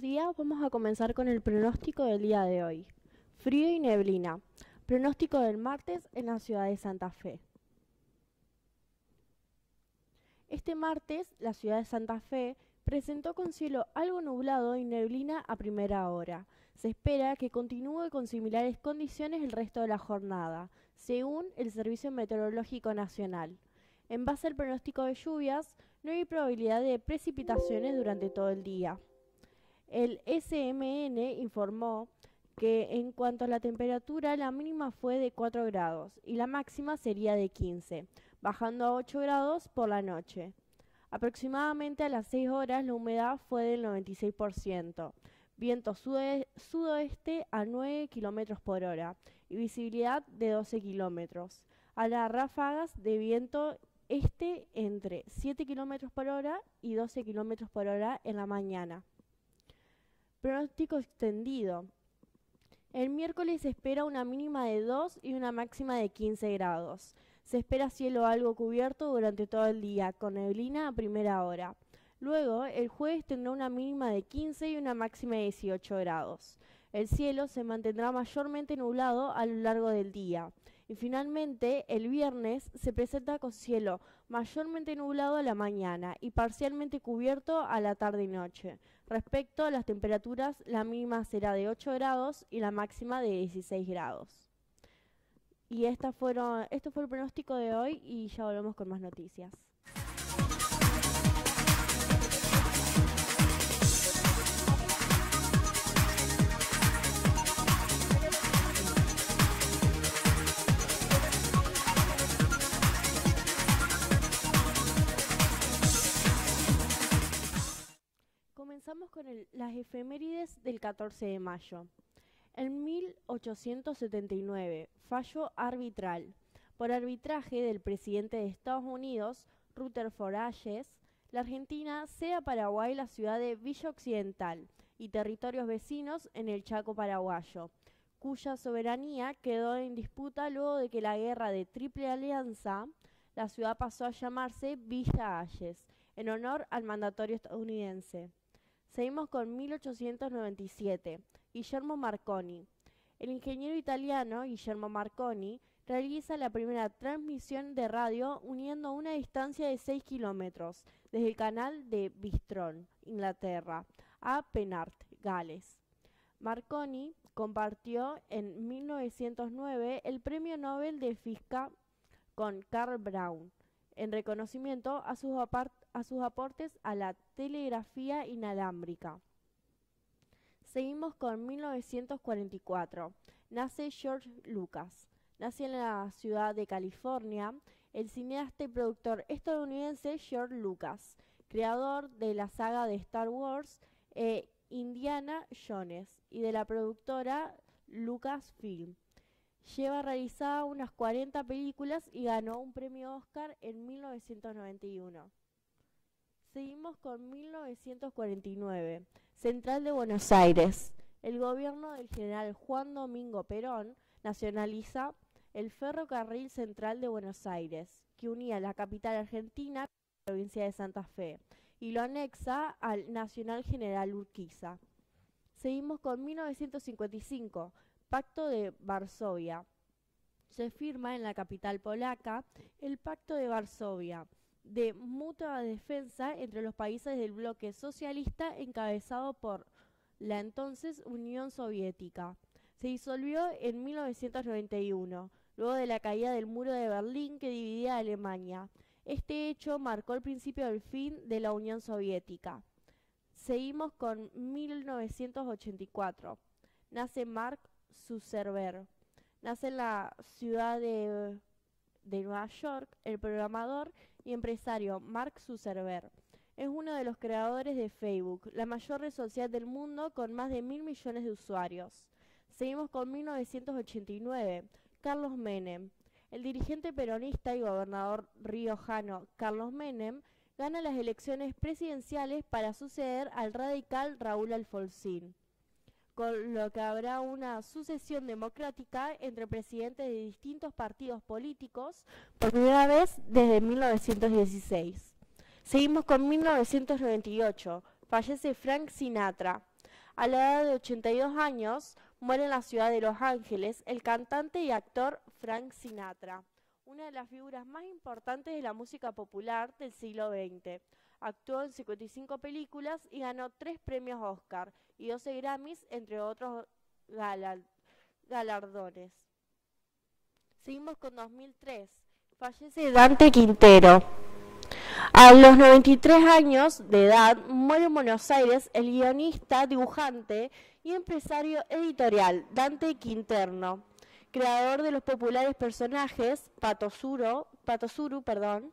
días. Vamos a comenzar con el pronóstico del día de hoy. Frío y neblina. Pronóstico del martes en la ciudad de Santa Fe. Este martes, la ciudad de Santa Fe presentó con cielo algo nublado y neblina a primera hora. Se espera que continúe con similares condiciones el resto de la jornada, según el Servicio Meteorológico Nacional. En base al pronóstico de lluvias, no hay probabilidad de precipitaciones durante todo el día. El SMN informó que en cuanto a la temperatura, la mínima fue de 4 grados y la máxima sería de 15, bajando a 8 grados por la noche. Aproximadamente a las 6 horas la humedad fue del 96%, viento sudoeste a 9 km por hora y visibilidad de 12 kilómetros. A las ráfagas de viento este entre 7 km por hora y 12 km por hora en la mañana. Pronóstico extendido. El miércoles se espera una mínima de 2 y una máxima de 15 grados. Se espera cielo algo cubierto durante todo el día, con neblina a primera hora. Luego, el jueves tendrá una mínima de 15 y una máxima de 18 grados. El cielo se mantendrá mayormente nublado a lo largo del día. Y finalmente, el viernes se presenta con cielo mayormente nublado a la mañana y parcialmente cubierto a la tarde y noche. Respecto a las temperaturas, la mínima será de 8 grados y la máxima de 16 grados. Y esta esto fue el pronóstico de hoy y ya volvemos con más noticias. las efemérides del 14 de mayo. En 1879, fallo arbitral. Por arbitraje del presidente de Estados Unidos, Rutherford Hayes, la Argentina cede a Paraguay la ciudad de Villa Occidental y territorios vecinos en el Chaco paraguayo, cuya soberanía quedó en disputa luego de que la guerra de Triple Alianza, la ciudad pasó a llamarse Villa Hayes, en honor al mandatorio estadounidense. Seguimos con 1897. Guillermo Marconi. El ingeniero italiano Guillermo Marconi realiza la primera transmisión de radio uniendo una distancia de 6 kilómetros desde el canal de Bistrón, Inglaterra, a Penart, Gales. Marconi compartió en 1909 el Premio Nobel de Física con Carl Brown, en reconocimiento a sus, aportes a la telegrafía inalámbrica. Seguimos con 1944. Nace George Lucas. Nace en la ciudad de California el cineasta y productor estadounidense George Lucas, creador de la saga de Star Wars eh, Indiana Jones y de la productora Lucasfilm. Lleva realizada unas 40 películas y ganó un premio Oscar en 1991. Seguimos con 1949, Central de Buenos Aires. El gobierno del general Juan Domingo Perón nacionaliza el ferrocarril central de Buenos Aires, que unía la capital argentina con la provincia de Santa Fe, y lo anexa al Nacional General Urquiza. Seguimos con 1955, Pacto de Varsovia. Se firma en la capital polaca el Pacto de Varsovia de mutua defensa entre los países del bloque socialista encabezado por la entonces Unión Soviética. Se disolvió en 1991, luego de la caída del muro de Berlín que dividía a Alemania. Este hecho marcó el principio del fin de la Unión Soviética. Seguimos con 1984. Nace Mark server. Nace en la ciudad de, Nueva York el programador y empresario Mark Zuckerberg. Es uno de los creadores de Facebook, la mayor red social del mundo con más de mil millones de usuarios. Seguimos con 1989. Carlos Menem. El dirigente peronista y gobernador riojano Carlos Menem gana las elecciones presidenciales para suceder al radical Raúl Alfonsín con lo que habrá una sucesión democrática entre presidentes de distintos partidos políticos por primera vez desde 1916. Seguimos con 1998. Fallece Frank Sinatra. A la edad de 82 años, muere en la ciudad de Los Ángeles el cantante y actor Frank Sinatra, una de las figuras más importantes de la música popular del siglo XX. Actuó en 55 películas y ganó tres premios Oscar y 12 Grammys, entre otros galardones. Seguimos con 2003. Fallece Dante Quintero. A los 93 años de edad muere en Buenos Aires el guionista, dibujante y empresario editorial Dante Quinterno, creador de los populares personajes Patosuro, Patosuru, perdón,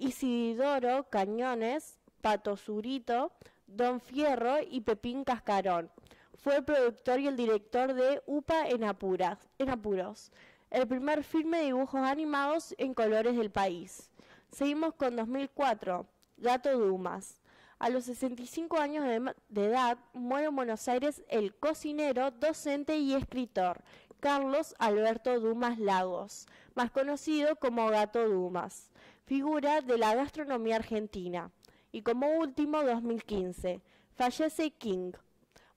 Isidoro Cañones, Pato Zurito, Don Fierro y Pepín Cascarón. Fue el productor y el director de UPA en, Apuros, el primer filme de dibujos animados en colores del país. Seguimos con 2004, Gato Dumas. A los 65 años de edad muere en Buenos Aires el cocinero, docente y escritor Carlos Alberto Dumas Lagos, más conocido como Gato Dumas figura de la gastronomía argentina. Y como último, 2015, fallece King.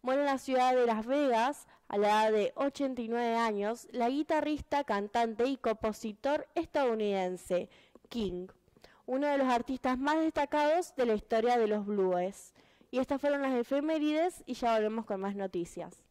Muere en la ciudad de Las Vegas, a la edad de 89 años, la guitarrista, cantante y compositor estadounidense King, uno de los artistas más destacados de la historia de los blues. Y estas fueron las efemérides y ya volvemos con más noticias.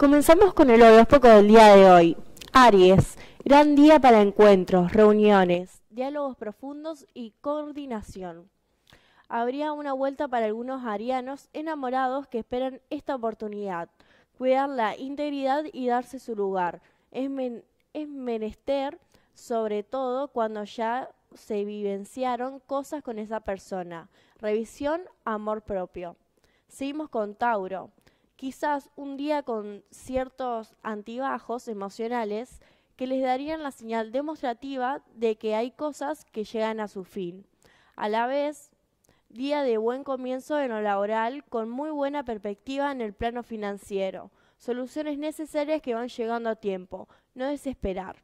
Comenzamos con el horóscopo del día de hoy. Aries, gran día para encuentros, reuniones, diálogos profundos y coordinación. Habría una vuelta para algunos arianos enamorados que esperan esta oportunidad. Cuidar la integridad y darse su lugar. Es, es menester, sobre todo cuando ya se vivenciaron cosas con esa persona. Revisión, amor propio. Seguimos con Tauro quizás un día con ciertos antibajos emocionales que les darían la señal demostrativa de que hay cosas que llegan a su fin. A la vez, día de buen comienzo en lo laboral con muy buena perspectiva en el plano financiero, soluciones necesarias que van llegando a tiempo, no desesperar.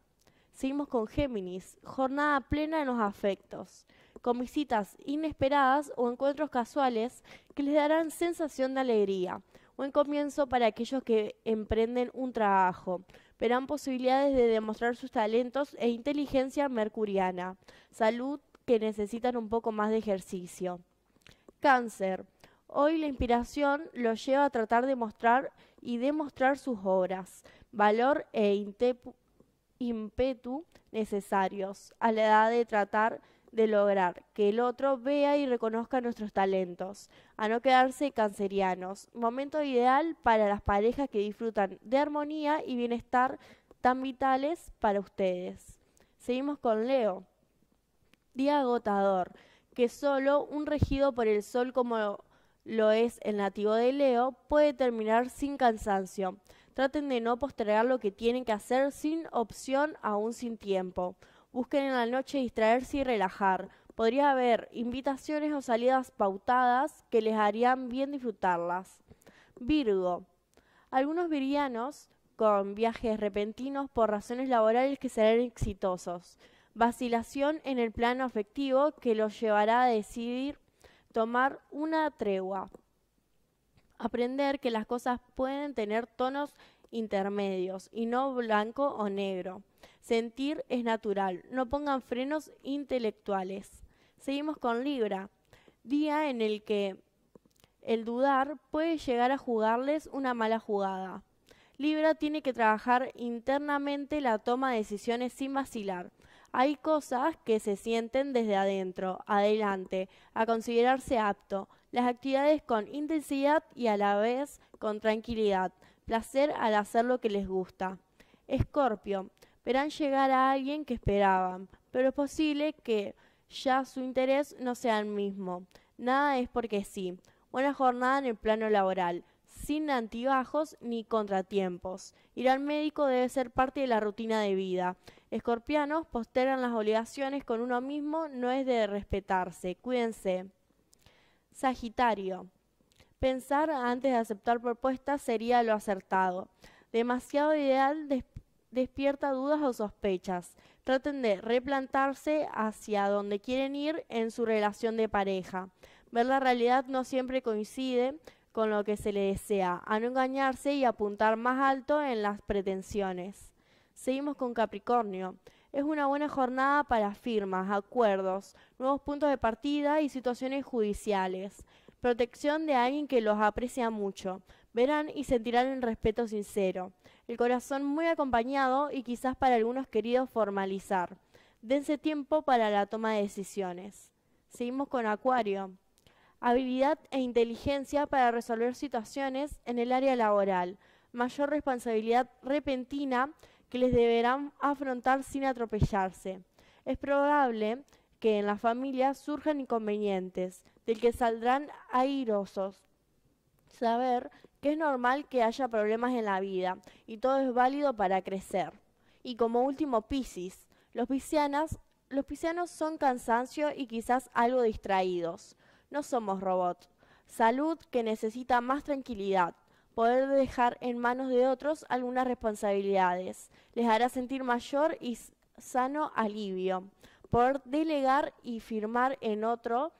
Seguimos con Géminis, jornada plena en los afectos, con visitas inesperadas o encuentros casuales que les darán sensación de alegría, Buen comienzo para aquellos que emprenden un trabajo. Verán posibilidades de demostrar sus talentos e inteligencia mercuriana. Salud que necesitan un poco más de ejercicio. Cáncer. Hoy la inspiración los lleva a tratar de mostrar y demostrar sus obras, valor e ímpetu necesarios a la edad de tratar de lograr que el otro vea y reconozca nuestros talentos, a no quedarse cancerianos. Momento ideal para las parejas que disfrutan de armonía y bienestar tan vitales para ustedes. Seguimos con Leo. Día agotador, que solo un regido por el sol como lo es el nativo de Leo puede terminar sin cansancio. Traten de no postergar lo que tienen que hacer sin opción aún sin tiempo busquen en la noche distraerse y relajar. Podría haber invitaciones o salidas pautadas que les harían bien disfrutarlas. Virgo. Algunos virianos con viajes repentinos por razones laborales que serán exitosos. Vacilación en el plano afectivo que los llevará a decidir tomar una tregua. Aprender que las cosas pueden tener tonos intermedios y no blanco o negro. Sentir es natural, no pongan frenos intelectuales. Seguimos con Libra, día en el que el dudar puede llegar a jugarles una mala jugada. Libra tiene que trabajar internamente la toma de decisiones sin vacilar. Hay cosas que se sienten desde adentro, adelante, a considerarse apto. Las actividades con intensidad y a la vez con tranquilidad. Placer al hacer lo que les gusta. Escorpio verán llegar a alguien que esperaban, pero es posible que ya su interés no sea el mismo. Nada es porque sí. Buena jornada en el plano laboral, sin antibajos ni contratiempos. Ir al médico debe ser parte de la rutina de vida. Escorpianos postergan las obligaciones con uno mismo, no es de respetarse. Cuídense. Sagitario. Pensar antes de aceptar propuestas sería lo acertado. Demasiado ideal despierta dudas o sospechas. Traten de replantarse hacia donde quieren ir en su relación de pareja. Ver la realidad no siempre coincide con lo que se le desea, a no engañarse y apuntar más alto en las pretensiones. Seguimos con Capricornio. Es una buena jornada para firmas, acuerdos, nuevos puntos de partida y situaciones judiciales. Protección de alguien que los aprecia mucho. Verán y sentirán el respeto sincero el corazón muy acompañado y quizás para algunos queridos formalizar. Dense tiempo para la toma de decisiones. Seguimos con Acuario. Habilidad e inteligencia para resolver situaciones en el área laboral. Mayor responsabilidad repentina que les deberán afrontar sin atropellarse. Es probable que en la familia surjan inconvenientes, del que saldrán airosos, Saber que es normal que haya problemas en la vida y todo es válido para crecer. Y como último, Piscis. Los piscianas, los piscianos son cansancio y quizás algo distraídos. No somos robots. Salud que necesita más tranquilidad. Poder dejar en manos de otros algunas responsabilidades. Les hará sentir mayor y sano alivio. Poder delegar y firmar en otro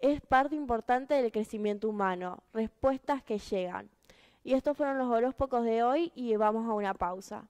es parte importante del crecimiento humano, respuestas que llegan. Y estos fueron los pocos de hoy y vamos a una pausa.